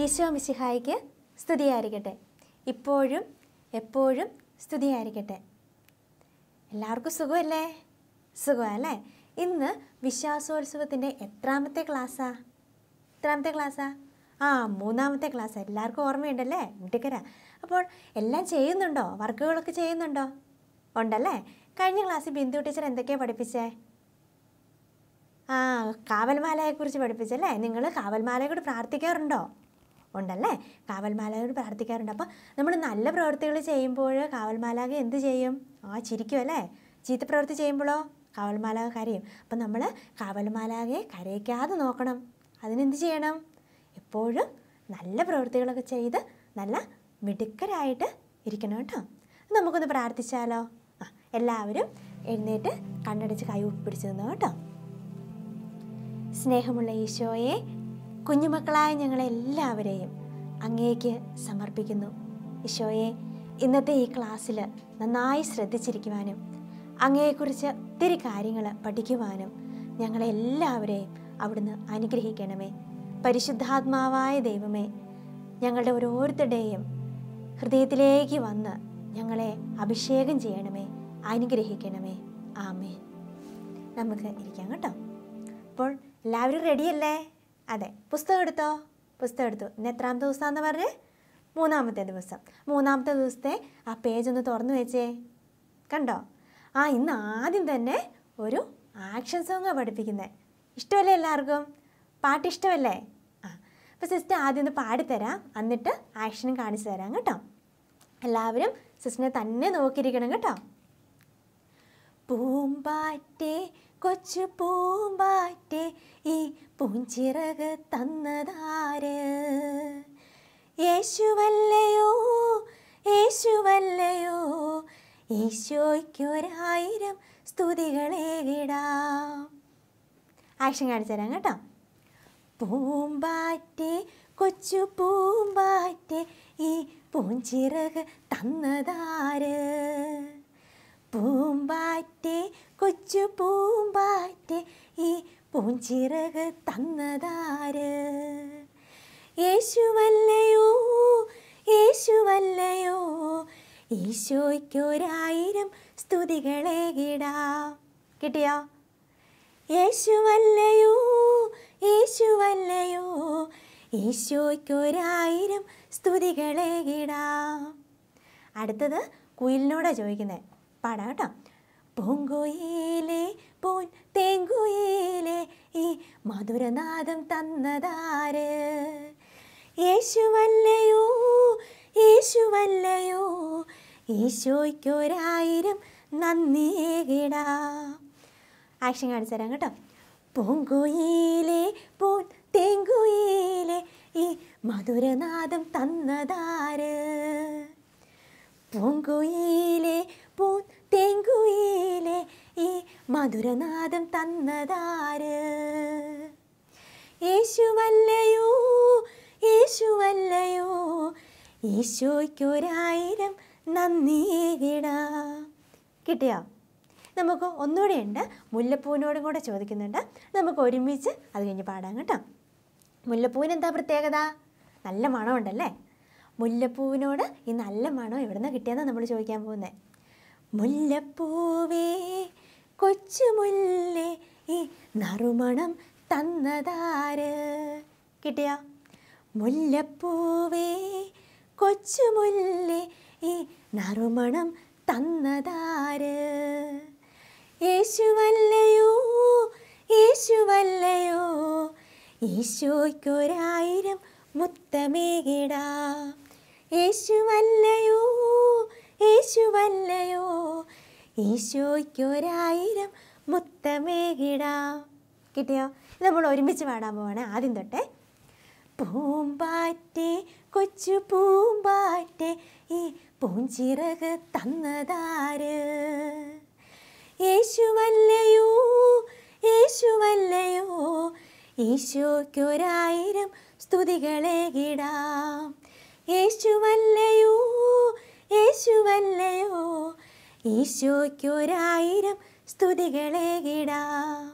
ഈശോ മിശിഹായിക്ക് സ്തുതിയായിരിക്കട്ടെ ഇപ്പോഴും എപ്പോഴും സ്തുതിയായിരിക്കട്ടെ എല്ലാവർക്കും സുഖമല്ലേ സുഖമല്ലേ ഇന്ന് വിശ്വാസോത്സവത്തിൻ്റെ എത്രാമത്തെ ക്ലാസ്സാ എത്രാമത്തെ ക്ലാസ്സാ ആ മൂന്നാമത്തെ ക്ലാസ് എല്ലാവർക്കും ഓർമ്മയുണ്ടല്ലേ മിടുക്കര അപ്പോൾ എല്ലാം ചെയ്യുന്നുണ്ടോ വർക്കുകളൊക്കെ ചെയ്യുന്നുണ്ടോ ഉണ്ടല്ലേ കഴിഞ്ഞ ക്ലാസ്സിൽ ബിന്ദു ടീച്ചർ എന്തൊക്കെയാണ് പഠിപ്പിച്ചേ ആ കാവൽമാലയെക്കുറിച്ച് പഠിപ്പിച്ചല്ലേ നിങ്ങൾ കാവൽമാലയെ കൂടി പ്രാർത്ഥിക്കാറുണ്ടോ ഉണ്ടല്ലേ കാവൽമാലാകയോട് പ്രാർത്ഥിക്കാറുണ്ട് അപ്പോൾ നമ്മൾ നല്ല പ്രവൃത്തികൾ ചെയ്യുമ്പോൾ കാവൽമാലാക എന്ത് ചെയ്യും ആ ചിരിക്കും അല്ലേ ചീത്ത പ്രവൃത്തി ചെയ്യുമ്പോഴോ കാവൽമാലാക കരയും അപ്പം നമ്മൾ കാവൽമാലാകെ കരയിക്കാതെ നോക്കണം അതിനെന്ത് ചെയ്യണം എപ്പോഴും നല്ല പ്രവൃത്തികളൊക്കെ ചെയ്ത് നല്ല മിടുക്കരായിട്ട് ഇരിക്കണം കേട്ടോ നമുക്കൊന്ന് പ്രാർത്ഥിച്ചാലോ ആ എല്ലാവരും എഴുന്നേറ്റ് കണ്ണടിച്ച് കൈ പിടിച്ചു നിന്നു കേട്ടോ സ്നേഹമുള്ള ഈശോയെ കുഞ്ഞുമക്കളായ ഞങ്ങളെല്ലാവരെയും അങ്ങേക്ക് സമർപ്പിക്കുന്നു ഈശോയെ ഇന്നത്തെ ഈ ക്ലാസ്സിൽ നന്നായി ശ്രദ്ധിച്ചിരിക്കുവാനും അങ്ങയെക്കുറിച്ച് ഒത്തിരി കാര്യങ്ങൾ പഠിക്കുവാനും ഞങ്ങളെല്ലാവരെയും അവിടുന്ന് അനുഗ്രഹിക്കണമേ പരിശുദ്ധാത്മാവായ ദൈവമേ ഞങ്ങളുടെ ഓരോരുത്തരുടെയും ഹൃദയത്തിലേക്ക് വന്ന് ഞങ്ങളെ അഭിഷേകം ചെയ്യണമേ അനുഗ്രഹിക്കണമേ ആമേ നമുക്ക് ഇരിക്കാം കേട്ടോ അപ്പോൾ എല്ലാവരും റെഡിയല്ലേ അതെ പുസ്തകം എടുത്തോ പുസ്തകം എടുത്തു ഇന്ന് എത്രാമത്തെ ദിവസമാണെന്ന് പറഞ്ഞേ മൂന്നാമത്തെ ദിവസം മൂന്നാമത്തെ ദിവസത്തെ ആ പേജ് ഒന്ന് തുറന്നു വെച്ചേ കണ്ടോ ആ ഇന്ന് ആദ്യം തന്നെ ഒരു ആക്ഷൻ സോങ്ങാണ് പഠിപ്പിക്കുന്നത് ഇഷ്ടമല്ലേ എല്ലാവർക്കും പാട്ട് ഇഷ്ടമല്ലേ ആ അപ്പോൾ സിസ്റ്റർ ആദ്യം ഒന്ന് പാടിത്തരാം എന്നിട്ട് ആക്ഷനും കാണിച്ചു തരാം കേട്ടോ എല്ലാവരും സിസ്റ്ററിനെ തന്നെ നോക്കിയിരിക്കണം കേട്ടോ പൂമ്പാറ്റേ കൊച്ചു പൂമ്പാറ്റേ ഈ പൂഞ്ചിറക് തന്നതാര് യേശുവല്ലയോ യേശുവല്ലയോ ഈശോയ്ക്കൊരായിരം സ്തുതികളേകിടാം ആക്ഷൻ കാണിച്ചു തരാം കേട്ടോ പൂമ്പാറ്റെ കൊച്ചു പൂമ്പാറ്റെ ഈ പൂഞ്ചിറക് തന്നതാര് പൂമ്പാറ്റെ കൊച്ചു പൂമ്പാറ്റെ ഈ പൂഞ്ചിറക് തന്നതാര് യേശുവല്ലയോ യേശുവല്ലയോ ഈശോയ്ക്കൊരായിരം സ്തുതികളെ കിടാ കിട്ടിയോ യേശുവല്ലയോ യേശുവല്ലയോ ഈശോയ്ക്കൊരായിരം സ്തുതികളെ കിടാ അടുത്തത് കുയിലിനോടാ ചോദിക്കുന്നത് പാടാം കേട്ടോ പൂങ്കോയിലേ പോൻ തേങ്കുയിലെ ഈ മധുരനാദം തന്നതാര് യേശുവല്ലയോ യേശുവല്ലയോ ഈശോയ്ക്കൊരായിരം കിടാ ആക്ഷൻ കാണിച്ചു തരാം കേട്ടോ പൂങ്കുയിലെ പോൻ തേങ്കുയിലെ ഈ മധുരനാദം തന്നതാര് പൂങ്കുയിലെ പൂൻ തേങ്കുയിലെ ഈ മധുരനാദം തന്നതാര് യേശുവല്ലയോ യേശുവല്ലയോ ഈശോയ്ക്കൊരായിരം നന്ദിടാ കിട്ടിയോ നമുക്ക് ഒന്നുകൂടെ ഉണ്ട് മുല്ലപ്പൂവിനോടും കൂടെ ചോദിക്കുന്നുണ്ട് നമുക്ക് ഒരുമിച്ച് അത് കഴിഞ്ഞ് പാടാം കേട്ടോ മുല്ലപ്പൂവിന് എന്താ പ്രത്യേകത നല്ല മണമുണ്ടല്ലേ മുല്ലപ്പൂവിനോട് ഈ നല്ല മണം എവിടുന്ന് കിട്ടിയെന്നാണ് നമ്മൾ ചോദിക്കാൻ പോകുന്നത് മുല്ലപ്പൂവേ കൊച്ചുമുല്ലേ ഈ നറുമണം തന്നതാര് കിട്ടിയ മുല്ലപ്പൂവേ കൊച്ചുമുല്ലേ ഈ നറുമണം തന്നതാര് യേശുവല്ലയോ യേശുവല്ലയോ ഈശോയ്ക്കൊരായിരം മുത്തമേകിടാ യേശുവല്ലയോ യേശുവല്ലയോ ഈശോയ്ക്കൊരായിരം മുത്തമേകിടാം കിട്ടിയോ ഇത് നമ്മൾ ഒരുമിച്ച് പാടാൻ പോവാണ് ആദ്യം തൊട്ടേ പൂമ്പാറ്റെ കൊച്ചു പൂമ്പാറ്റെ ഈ പൂഞ്ചിറക് തന്നതാര് യേശുവല്ലയോ യേശുവല്ലയോ ഈശോയ്ക്കൊരായിരം സ്തുതികളെ കിടാം യേശുവല്ലയോ യേശുവല്ലയോ ഈശോയ്ക്കൊരായിരം സ്തുതികളെ ഇടാം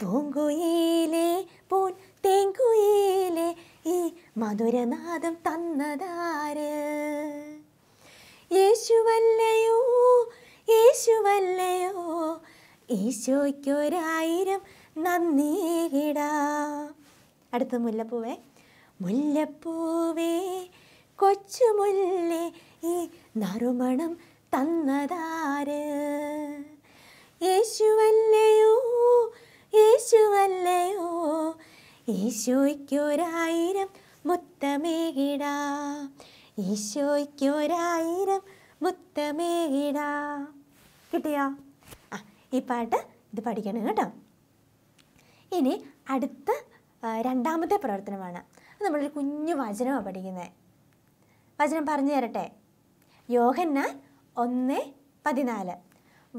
പൂങ്കുയിലെ പൂൻ തെങ്കുയിലെ ഈ മധുരനാദം തന്നതാര് യേശുവല്ലയോ യേശുവല്ലയോ ഈശോയ്ക്കൊരായിരം കിടാ അടുത്ത മുല്ലപ്പൂവേ മുല്ലപ്പൂവേ കൊച്ചുമുല്ലേ ഈ നറുമണം തന്നതാര് യേശുവല്ലയോ യേശുവല്ലയോ ഈശോയ്ക്കൊരായിരം മുത്തമേകിടാ ഈശോയ്ക്കൊരായിരം മുത്തമേകിടാ കിട്ടിയോ ആ ഈ പാട്ട് ഇത് പഠിക്കണം കേട്ടോ ഇനി അടുത്ത രണ്ടാമത്തെ പ്രവർത്തനമാണ് നമ്മളൊരു കുഞ്ഞു വചനമാണ് പഠിക്കുന്നത് വചനം പറഞ്ഞു തരട്ടെ യോഹന്നാൻ ഒന്ന് പതിനാല്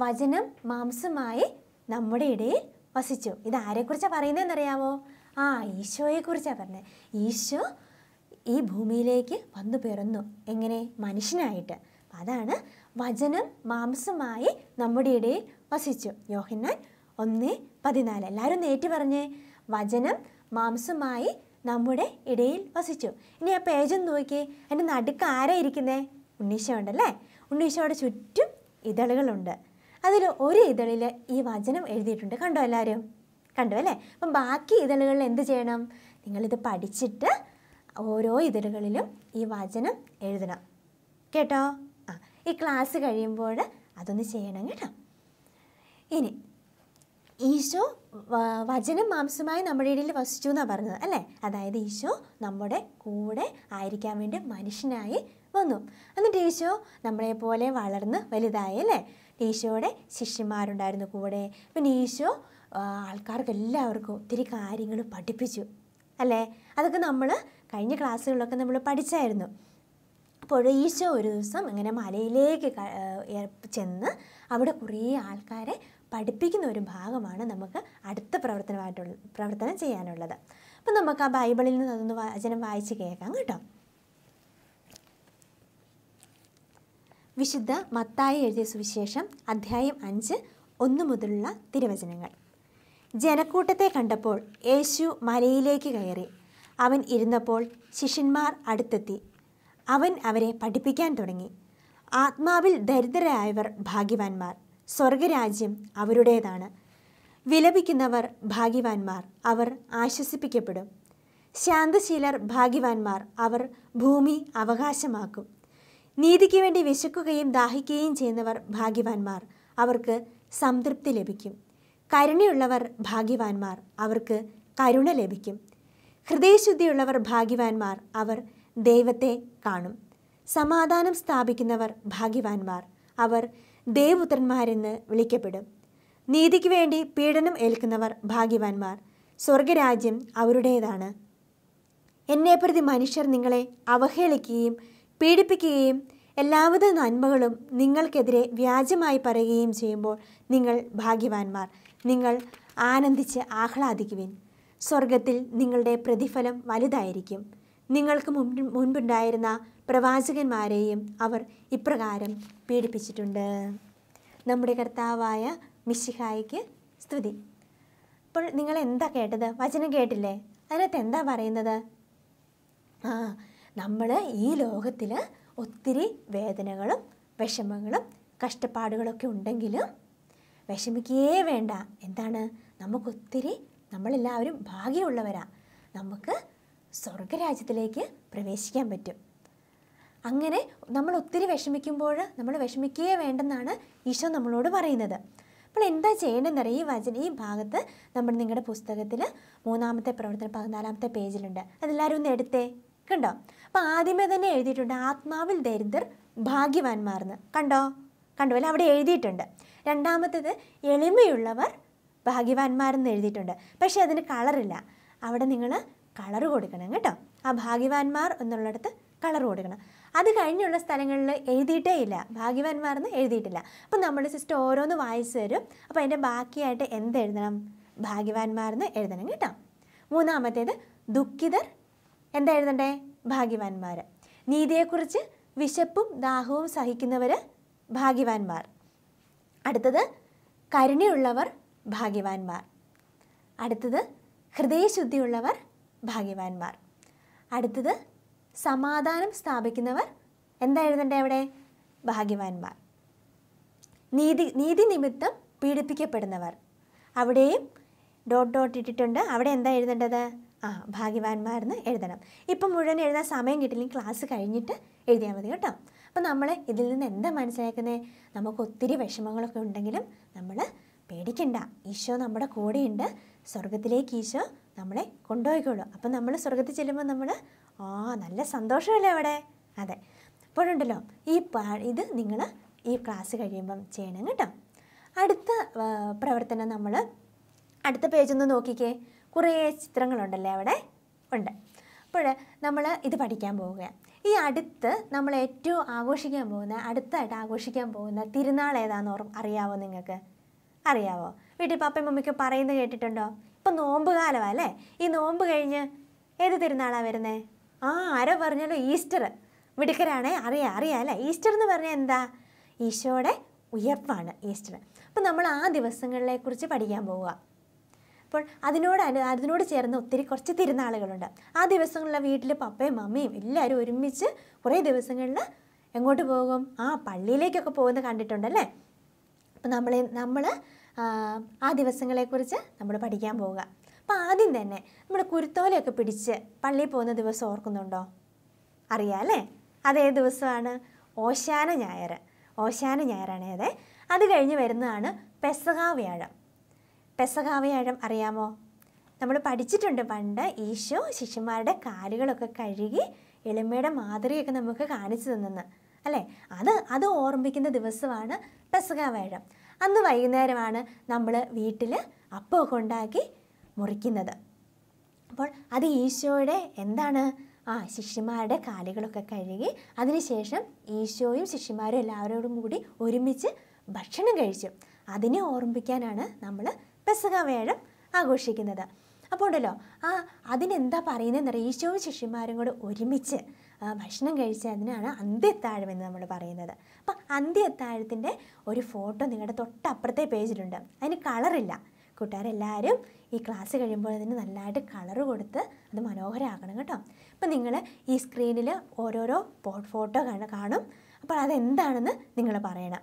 വചനം മാംസമായി നമ്മുടെ ഇടയിൽ വസിച്ചു ഇത് ആരെക്കുറിച്ചാണ് പറയുന്നതെന്നറിയാമോ ആ ഈശോയെക്കുറിച്ചാണ് പറഞ്ഞത് ഈശോ ഈ ഭൂമിയിലേക്ക് വന്നു പിറന്നു എങ്ങനെ മനുഷ്യനായിട്ട് അതാണ് വചനം മാംസമായി നമ്മുടെ ഇടയിൽ വസിച്ചു യോഹന്നാൻ ഒന്ന് പതിനാല് എല്ലാവരും നേറ്റി പറഞ്ഞേ വചനം മാംസമായി നമ്മുടെ ഇടയിൽ വസിച്ചു ഇനി ആ പേജ് നോക്കിയേ എൻ്റെ നടുക്ക് ആരാ ഇരിക്കുന്നേ ഉണ്ണീശ ഉണ്ടല്ലേ ഉണ്ണീശോയുടെ ചുറ്റും ഇതളുകളുണ്ട് അതിൽ ഒരു ഇതളിൽ ഈ വചനം എഴുതിയിട്ടുണ്ട് കണ്ടോ എല്ലാവരും കണ്ടു അല്ലേ അപ്പം ബാക്കി ഇതളുകളിൽ എന്ത് ചെയ്യണം നിങ്ങളിത് പഠിച്ചിട്ട് ഓരോ ഇതളുകളിലും ഈ വചനം എഴുതണം കേട്ടോ ആ ഈ ക്ലാസ് കഴിയുമ്പോൾ അതൊന്ന് ചെയ്യണം കേട്ടോ ഇനി ഈശോ വചനം മാംസമായി നമ്മുടെ ഇടയിൽ വസിച്ചു എന്നാണ് പറഞ്ഞത് അല്ലേ അതായത് ഈശോ നമ്മുടെ കൂടെ ആയിരിക്കാൻ വേണ്ടി മനുഷ്യനായി വന്നു എന്നിട്ട് ഈശോ നമ്മളെപ്പോലെ വളർന്ന് വലുതായി അല്ലേ ഈശോയുടെ ശിഷ്യന്മാരുണ്ടായിരുന്നു കൂടെ പിന്നെ ഈശോ ആൾക്കാർക്ക് എല്ലാവർക്കും ഒത്തിരി കാര്യങ്ങൾ പഠിപ്പിച്ചു അല്ലേ അതൊക്കെ നമ്മൾ കഴിഞ്ഞ ക്ലാസ്സുകളിലൊക്കെ നമ്മൾ പഠിച്ചായിരുന്നു അപ്പോൾ ഈശോ ഒരു ദിവസം ഇങ്ങനെ മലയിലേക്ക് ചെന്ന് അവിടെ കുറേ ആൾക്കാരെ പഠിപ്പിക്കുന്ന ഒരു ഭാഗമാണ് നമുക്ക് അടുത്ത പ്രവർത്തനമായിട്ടുള്ള പ്രവർത്തനം ചെയ്യാനുള്ളത് അപ്പം നമുക്ക് ആ ബൈബിളിൽ നിന്ന് അതൊന്ന് വചനം വായിച്ച് കേൾക്കാം കേട്ടോ വിശുദ്ധ മത്തായി എഴുതിയ സുവിശേഷം അധ്യായം അഞ്ച് ഒന്നു മുതലുള്ള തിരുവചനങ്ങൾ ജനക്കൂട്ടത്തെ കണ്ടപ്പോൾ യേശു മലയിലേക്ക് കയറി അവൻ ഇരുന്നപ്പോൾ ശിഷ്യന്മാർ അടുത്തെത്തി അവൻ അവരെ പഠിപ്പിക്കാൻ തുടങ്ങി ആത്മാവിൽ ദരിദ്രരായവർ ഭാഗ്യവാന്മാർ സ്വർഗരാജ്യം അവരുടേതാണ് വിലപിക്കുന്നവർ ഭാഗ്യവാന്മാർ അവർ ആശ്വസിപ്പിക്കപ്പെടും ശാന്തശീലർ ഭാഗ്യവാന്മാർ അവർ ഭൂമി അവകാശമാക്കും നീതിക്ക് വേണ്ടി വിശക്കുകയും ദാഹിക്കുകയും ചെയ്യുന്നവർ ഭാഗ്യവാന്മാർ അവർക്ക് സംതൃപ്തി ലഭിക്കും കരുണയുള്ളവർ ഭാഗ്യവാന്മാർ അവർക്ക് കരുണ ലഭിക്കും ഹൃദയശുദ്ധിയുള്ളവർ ഭാഗ്യവാന്മാർ അവർ ദൈവത്തെ കാണും സമാധാനം സ്ഥാപിക്കുന്നവർ ഭാഗ്യവാന്മാർ അവർ ദേവപുത്രന്മാരെന്ന് വിളിക്കപ്പെടും നീതിക്ക് വേണ്ടി പീഡനം ഏൽക്കുന്നവർ ഭാഗ്യവാന്മാർ സ്വർഗരാജ്യം അവരുടേതാണ് എന്നെപ്രതി മനുഷ്യർ നിങ്ങളെ അവഹേളിക്കുകയും പീഡിപ്പിക്കുകയും എല്ലാവിധ നന്മകളും നിങ്ങൾക്കെതിരെ വ്യാജമായി പറയുകയും ചെയ്യുമ്പോൾ നിങ്ങൾ ഭാഗ്യവാന്മാർ നിങ്ങൾ ആനന്ദിച്ച് ആഹ്ലാദിക്കുവിൻ സ്വർഗത്തിൽ നിങ്ങളുടെ പ്രതിഫലം വലുതായിരിക്കും നിങ്ങൾക്ക് മുൻപുണ്ടായിരുന്ന പ്രവാചകന്മാരെയും അവർ ഇപ്രകാരം പീഡിപ്പിച്ചിട്ടുണ്ട് നമ്മുടെ കർത്താവായ മിശിഹായിക്ക് സ്തുതി അപ്പോൾ നിങ്ങൾ എന്താ കേട്ടത് വചനം കേട്ടില്ലേ അതിനകത്ത് എന്താ പറയുന്നത് ആ നമ്മൾ ഈ ലോകത്തിൽ ഒത്തിരി വേദനകളും വിഷമങ്ങളും കഷ്ടപ്പാടുകളൊക്കെ ഉണ്ടെങ്കിലും വിഷമിക്കുകയേ വേണ്ട എന്താണ് നമുക്കൊത്തിരി നമ്മളെല്ലാവരും ഭാഗ്യമുള്ളവരാ നമുക്ക് സ്വർഗരാജ്യത്തിലേക്ക് പ്രവേശിക്കാൻ പറ്റും അങ്ങനെ നമ്മൾ ഒത്തിരി വിഷമിക്കുമ്പോൾ നമ്മൾ വിഷമിക്കുകയേ വേണ്ടെന്നാണ് ഈശോ നമ്മളോട് പറയുന്നത് അപ്പോൾ എന്താ ചെയ്യേണ്ടതെന്നറിയാം ഈ വചന ഈ ഭാഗത്ത് നമ്മൾ നിങ്ങളുടെ പുസ്തകത്തിൽ മൂന്നാമത്തെ പ്രവർത്തനം പതിനാലാമത്തെ പേജിലുണ്ട് അതെല്ലാവരും ഒന്ന് എടുത്തേ കണ്ടോ അപ്പോൾ ആദ്യമേ തന്നെ എഴുതിയിട്ടുണ്ട് ആത്മാവിൽ ദരിദ്രർ ഭാഗ്യവാന്മാർന്ന് കണ്ടോ കണ്ടു അല്ലെ അവിടെ എഴുതിയിട്ടുണ്ട് രണ്ടാമത്തേത് എളിമയുള്ളവർ ഭാഗ്യവാന്മാരെന്ന് എഴുതിയിട്ടുണ്ട് പക്ഷേ അതിന് കളറില്ല അവിടെ നിങ്ങൾ കളർ കൊടുക്കണം കേട്ടോ ആ ഭാഗ്യവാന്മാർ എന്നുള്ളിടത്ത് കളർ കൊടുക്കണം അത് കഴിഞ്ഞുള്ള സ്ഥലങ്ങളിൽ എഴുതിയിട്ടേ ഇല്ല ഭാഗ്യവാന്മാരെന്ന് എഴുതിയിട്ടില്ല അപ്പം നമ്മൾ സിസ്റ്റർ ഓരോന്ന് വായിച്ച് തരും അപ്പോൾ അതിൻ്റെ ബാക്കിയായിട്ട് എന്ത് എഴുതണം ഭാഗ്യവാന്മാരെന്ന് എഴുതണം കേട്ടോ മൂന്നാമത്തേത് ദുഃഖിതർ എന്താ എഴുതണ്ടേ ഭാഗ്യവാന്മാർ നീതിയെക്കുറിച്ച് വിശപ്പും ദാഹവും സഹിക്കുന്നവർ ഭാഗ്യവാന്മാർ അടുത്തത് കരുണയുള്ളവർ ഭാഗ്യവാന്മാർ അടുത്തത് ഹൃദയശുദ്ധിയുള്ളവർ ഭാഗ്യവാന്മാർ അടുത്തത് സമാധാനം സ്ഥാപിക്കുന്നവർ എന്താ എഴുതണ്ടേ അവിടെ ഭാഗ്യവാന്മാർ നീതി നീതി നിമിത്തം പീഡിപ്പിക്കപ്പെടുന്നവർ അവിടെയും ഡോട്ട് ഡോട്ട് ഇട്ടിട്ടുണ്ട് അവിടെ എന്താ എഴുതേണ്ടത് ആ ഭാഗ്യവാന്മാരെന്ന് എഴുതണം ഇപ്പം മുഴുവൻ എഴുതാൻ സമയം കിട്ടില്ലെങ്കിൽ ക്ലാസ് കഴിഞ്ഞിട്ട് എഴുതിയാൽ മതി കേട്ടോ അപ്പോൾ നമ്മൾ ഇതിൽ നിന്ന് എന്താ മനസ്സിലാക്കുന്നത് നമുക്ക് ഒത്തിരി വിഷമങ്ങളൊക്കെ ഉണ്ടെങ്കിലും നമ്മൾ പേടിക്കണ്ട ഈശോ നമ്മുടെ കൂടെയുണ്ട് സ്വർഗത്തിലേക്ക് ഈശോ നമ്മളെ കൊണ്ടുപോയിക്കോളൂ അപ്പം നമ്മൾ സ്വർഗത്തിൽ ചെല്ലുമ്പോൾ നമ്മൾ ആ നല്ല സന്തോഷമല്ലേ അവിടെ അതെ അപ്പോഴുണ്ടല്ലോ ഈ പാ ഇത് നിങ്ങൾ ഈ ക്ലാസ് കഴിയുമ്പം ചെയ്യണം കേട്ടോ അടുത്ത പ്രവർത്തനം നമ്മൾ അടുത്ത പേജൊന്ന് നോക്കിക്കേ കുറേ ചിത്രങ്ങളുണ്ടല്ലേ അവിടെ ഉണ്ട് അപ്പോൾ നമ്മൾ ഇത് പഠിക്കാൻ പോവുകയാണ് ഈ അടുത്ത് നമ്മൾ ഏറ്റവും ആഘോഷിക്കാൻ പോകുന്ന അടുത്തായിട്ട് ആഘോഷിക്കാൻ പോകുന്ന തിരുനാൾ ഏതാണെന്ന് ഓർമ്മ അറിയാവോ നിങ്ങൾക്ക് അറിയാവോ വീട്ടിൽ പപ്പയും മമ്മിക്ക് പറയുന്നത് കേട്ടിട്ടുണ്ടോ ഇപ്പം നോമ്പ് കാലമാണ് അല്ലേ ഈ നോമ്പ് കഴിഞ്ഞ് ഏത് തിരുനാളാണ് വരുന്നത് ആ ആരോ പറഞ്ഞാലോ ഈസ്റ്റർ മിടുക്കരാണേ അറിയാം അറിയാം അല്ലേ ഈസ്റ്റർ എന്ന് പറഞ്ഞാൽ എന്താ ഈശോയുടെ ഉയർപ്പാണ് ഈസ്റ്റർ അപ്പം നമ്മൾ ആ കുറിച്ച് പഠിക്കാൻ പോവുക അപ്പോൾ അതിനോട് അനു അതിനോട് ചേർന്ന് ഒത്തിരി കുറച്ച് തിരുനാളുകളുണ്ട് ആ ദിവസങ്ങളിൽ വീട്ടിൽ പപ്പയും മമ്മിയും എല്ലാവരും ഒരുമിച്ച് കുറേ ദിവസങ്ങളിൽ എങ്ങോട്ട് പോകും ആ പള്ളിയിലേക്കൊക്കെ പോകുന്നത് കണ്ടിട്ടുണ്ടല്ലേ അപ്പം നമ്മൾ നമ്മൾ ആ ദിവസങ്ങളെക്കുറിച്ച് നമ്മൾ പഠിക്കാൻ പോവുക അപ്പോൾ ആദ്യം തന്നെ നമ്മൾ കുരുത്തോലയൊക്കെ പിടിച്ച് പള്ളിയിൽ പോകുന്ന ദിവസം ഓർക്കുന്നുണ്ടോ അറിയാം അല്ലേ അതേ ദിവസമാണ് ഓശാന ഞായർ ഓശാന ഞായറാണേ അതെ അത് കഴിഞ്ഞ് വരുന്നതാണ് പെസകാ വ്യാഴം പെസകാവയാഴം അറിയാമോ നമ്മൾ പഠിച്ചിട്ടുണ്ട് പണ്ട് ഈശോ ശിഷ്യന്മാരുടെ കാലുകളൊക്കെ കഴുകി എളിമയുടെ മാതൃകയൊക്കെ നമുക്ക് കാണിച്ചു തന്നെന്ന് അല്ലേ അത് അത് ഓർമ്മിക്കുന്ന ദിവസമാണ് പെസകാവയാഴം അന്ന് വൈകുന്നേരമാണ് നമ്മൾ വീട്ടിൽ അപ്പമൊക്കെ ഉണ്ടാക്കി മുറിക്കുന്നത് അപ്പോൾ അത് ഈശോയുടെ എന്താണ് ആ ശിഷ്യന്മാരുടെ കാലുകളൊക്കെ കഴുകി അതിനുശേഷം ഈശോയും ശിഷ്യന്മാരും എല്ലാവരോടും കൂടി ഒരുമിച്ച് ഭക്ഷണം കഴിച്ചു അതിനെ ഓർമ്മിക്കാനാണ് നമ്മൾ പെസക വേഴം ആഘോഷിക്കുന്നത് അപ്പോൾ ഉണ്ടല്ലോ ആ അതിനെന്താ പറയുന്നതെന്നറിയാം ഈശോവും ശിഷ്യന്മാരും കൂടെ ഒരുമിച്ച് ഭക്ഷണം കഴിച്ചതിനാണ് എന്ന് നമ്മൾ പറയുന്നത് അപ്പം അന്ത്യത്താഴത്തിൻ്റെ ഒരു ഫോട്ടോ നിങ്ങളുടെ തൊട്ടപ്പുറത്തെ പേജിലുണ്ട് അതിന് കളറില്ല കൂട്ടുകാരെല്ലാവരും ഈ ക്ലാസ് കഴിയുമ്പോൾ അതിന് നല്ലതായിട്ട് കളർ കൊടുത്ത് അത് മനോഹരമാക്കണം കേട്ടോ അപ്പം നിങ്ങൾ ഈ സ്ക്രീനിൽ ഓരോരോ പോട്ട് ഫോട്ടോ കാണും അപ്പോൾ അതെന്താണെന്ന് നിങ്ങൾ പറയണം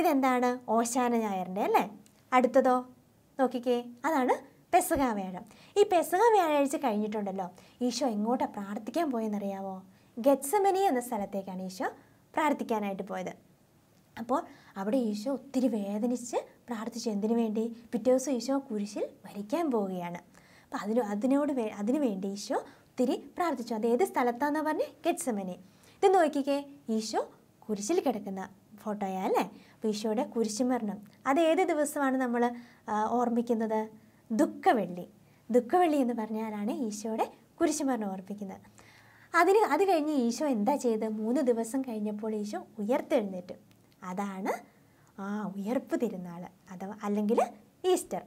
ഇതെന്താണ് ഓശാന ഞായറിൻ്റെ അല്ലേ അടുത്തതോ നോക്കിക്കേ അതാണ് പെസക വ്യാഴം ഈ പെസക വ്യാഴാഴ്ച കഴിഞ്ഞിട്ടുണ്ടല്ലോ ഈശോ എങ്ങോട്ട് പ്രാർത്ഥിക്കാൻ പോയെന്നറിയാവോ ഗെറ്റ്സമനി എന്ന സ്ഥലത്തേക്കാണ് ഈശോ പ്രാർത്ഥിക്കാനായിട്ട് പോയത് അപ്പോൾ അവിടെ ഈശോ ഒത്തിരി വേദനിച്ച് പ്രാർത്ഥിച്ചു എന്തിനു വേണ്ടി പിറ്റേ ദിവസം ഈശോ കുരിശിൽ മരിക്കാൻ പോവുകയാണ് അപ്പോൾ അതിന് അതിനോട് വേ അതിനു വേണ്ടി ഈശോ ഒത്തിരി പ്രാർത്ഥിച്ചു അത് ഏത് സ്ഥലത്താന്നാ പറഞ്ഞ് ഗെറ്റ്സമനി ഇത് നോക്കിക്കേ ഈശോ കുരിശിൽ കിടക്കുന്ന ഫോട്ടോയാ അല്ലേ ഈശോയുടെ കുരിശുമരണം അത് ഏത് ദിവസമാണ് നമ്മൾ ഓർമ്മിക്കുന്നത് ദുഃഖവെള്ളി ദുഃഖവെള്ളി എന്ന് പറഞ്ഞാലാണ് ഈശോയുടെ കുരിശുമരണം ഓർപ്പിക്കുന്നത് അതിന് അത് കഴിഞ്ഞ് ഈശോ എന്താ ചെയ്ത് മൂന്ന് ദിവസം കഴിഞ്ഞപ്പോൾ ഈശോ ഉയർത്തെഴുന്നേറ്റു അതാണ് ആ ഉയർപ്പ് തിരുനാൾ അഥവാ അല്ലെങ്കിൽ ഈസ്റ്റർ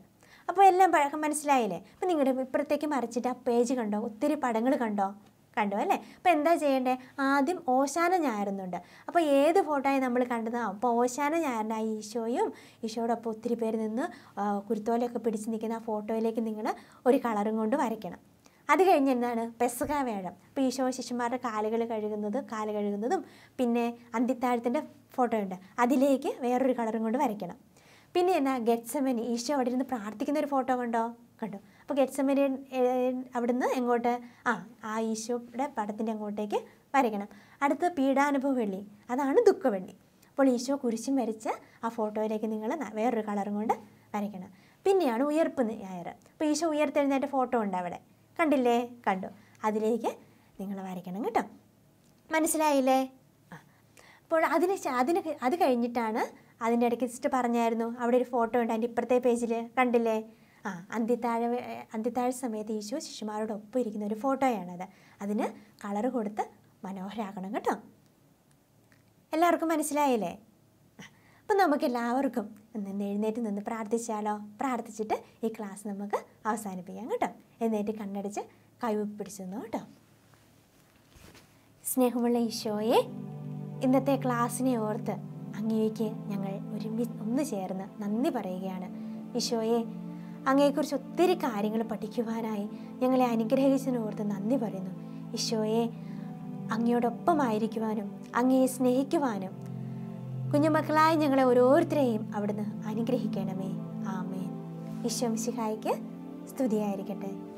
അപ്പോൾ എല്ലാം പഴക്കം മനസ്സിലായില്ലേ അപ്പോൾ നിങ്ങളുടെ ഇപ്പുറത്തേക്ക് മറിച്ചിട്ട് ആ പേജ് കണ്ടോ ഒത്തിരി പടങ്ങൾ കണ്ടോ കണ്ടു അല്ലേ അപ്പോൾ എന്താ ചെയ്യേണ്ടത് ആദ്യം ഓശാന ഞായറുന്നുണ്ട് അപ്പോൾ ഏത് ഫോട്ടോയാണ് നമ്മൾ കണ്ടത് അപ്പോൾ ഓശാന ഞായറിൻ്റെ ആ ഈശോയും ഈശോയോടൊപ്പം ഒത്തിരി പേര് നിന്ന് കുരുത്തോലൊക്കെ പിടിച്ച് നിൽക്കുന്ന ആ ഫോട്ടോയിലേക്ക് നിങ്ങൾ ഒരു കളറും കൊണ്ട് വരയ്ക്കണം അത് കഴിഞ്ഞ് എന്താണ് പെസക വേഴം അപ്പോൾ ഈശോ ശിഷ്യന്മാരുടെ കാലുകൾ കഴുകുന്നത് കാല് കഴുകുന്നതും പിന്നെ അന്തിത്താഴത്തിൻ്റെ ഫോട്ടോ ഉണ്ട് അതിലേക്ക് വേറൊരു കളറും കൊണ്ട് വരയ്ക്കണം പിന്നെ എന്നാ ഗെറ്റ്സമനി ഈശോ അവിടെ ഇരുന്ന് പ്രാർത്ഥിക്കുന്ന ഒരു ഫോട്ടോ കണ്ടോ കണ്ടു അപ്പോൾ ഗെറ്റ്സമരി അവിടുന്ന് എങ്ങോട്ട് ആ ആ ഈശോയുടെ പടത്തിൻ്റെ അങ്ങോട്ടേക്ക് വരയ്ക്കണം അടുത്ത് പീഡാനുഭവ വെള്ളി അതാണ് ദുഃഖവെള്ളി അപ്പോൾ ഈശോ കുരിശും വരച്ച് ആ ഫോട്ടോയിലേക്ക് നിങ്ങൾ വേറൊരു കളറും കൊണ്ട് വരയ്ക്കണം പിന്നെയാണ് ഉയർപ്പ് ഞായർ അപ്പോൾ ഈശോ ഉയർത്തെഴുന്നേറ്റ ഫോട്ടോ ഉണ്ട് അവിടെ കണ്ടില്ലേ കണ്ടു അതിലേക്ക് നിങ്ങൾ വരയ്ക്കണം കേട്ടോ മനസ്സിലായില്ലേ ആ അപ്പോൾ അതിന് അതിന് അത് കഴിഞ്ഞിട്ടാണ് അതിൻ്റെ ഇടയ്ക്ക് ജസ്റ്റ് പറഞ്ഞായിരുന്നു അവിടെ ഒരു ഫോട്ടോ ഉണ്ട് അതിൻ്റെ ഇപ്പുറത്തെ പേജിൽ കണ്ടില്ലേ ആ അന്ത്യത്താഴ അന്തിത്താഴ സമയത്ത് ഈശോ ശിഷ്യന്മാരോടൊപ്പം ഇരിക്കുന്ന ഒരു ഫോട്ടോയാണത് അതിന് കളർ കൊടുത്ത് മനോഹരാക്കണം കേട്ടോ എല്ലാവർക്കും മനസ്സിലായില്ലേ അപ്പം നമുക്ക് എല്ലാവർക്കും നിന്ന് എഴുന്നേറ്റ് നിന്ന് പ്രാർത്ഥിച്ചാലോ പ്രാർത്ഥിച്ചിട്ട് ഈ ക്ലാസ് നമുക്ക് അവസാനിപ്പിക്കാം കേട്ടോ എന്നേറ്റ് കണ്ണടിച്ച് കൈവ് പിടിച്ചു കേട്ടോ സ്നേഹമുള്ള ഈശോയെ ഇന്നത്തെ ക്ലാസ്സിനെ ഓർത്ത് അങ്ങേക്ക് ഞങ്ങൾ ഒരുമിച്ച് ഒന്ന് ചേർന്ന് നന്ദി പറയുകയാണ് ഈശോയെ അങ്ങയെക്കുറിച്ച് ഒത്തിരി കാര്യങ്ങൾ പഠിക്കുവാനായി ഞങ്ങളെ ഓർത്ത് നന്ദി പറയുന്നു ഈശോയെ അങ്ങയോടൊപ്പമായിരിക്കുവാനും അങ്ങയെ സ്നേഹിക്കുവാനും കുഞ്ഞുമക്കളായി ഞങ്ങളെ ഓരോരുത്തരെയും അവിടുന്ന് അനുഗ്രഹിക്കണമേ ആമേൻ ഈശോ മിശിഹായിക്ക് സ്തുതിയായിരിക്കട്ടെ